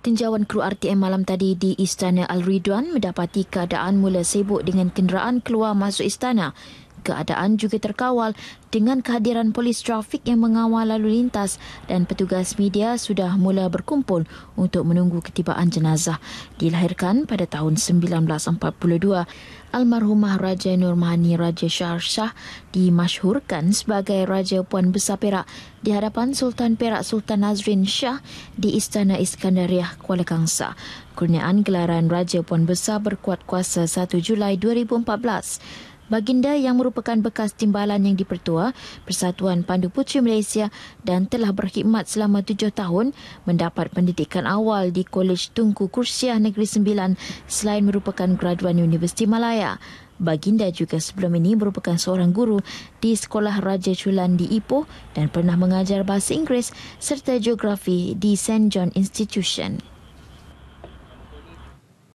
Tinjauan kru RTM malam tadi di Istana Al-Ridwan mendapati keadaan mula sibuk dengan kenderaan keluar masuk istana Keadaan juga terkawal dengan kehadiran polis trafik yang mengawal lalu lintas dan petugas media sudah mula berkumpul untuk menunggu ketibaan jenazah. Dilahirkan pada tahun 1942, almarhumah Raja Nurmani Raja Shah Shah dimasyhurkan sebagai Raja Puan Besar Perak di hadapan Sultan Perak Sultan Nazrin Shah di Istana Iskandariah Kuala Kangsa. Kurniaan gelaran Raja Puan Besar berkuat kuasa 1 Julai 2014. Baginda yang merupakan bekas timbalan yang dipertua Persatuan Pandu Putri Malaysia dan telah berkhidmat selama tujuh tahun mendapat pendidikan awal di Kolej Tungku Kursiah Negeri Sembilan selain merupakan graduan Universiti Malaya. Baginda juga sebelum ini merupakan seorang guru di Sekolah Raja Chulan di Ipoh dan pernah mengajar bahasa Inggeris serta geografi di St. John Institution.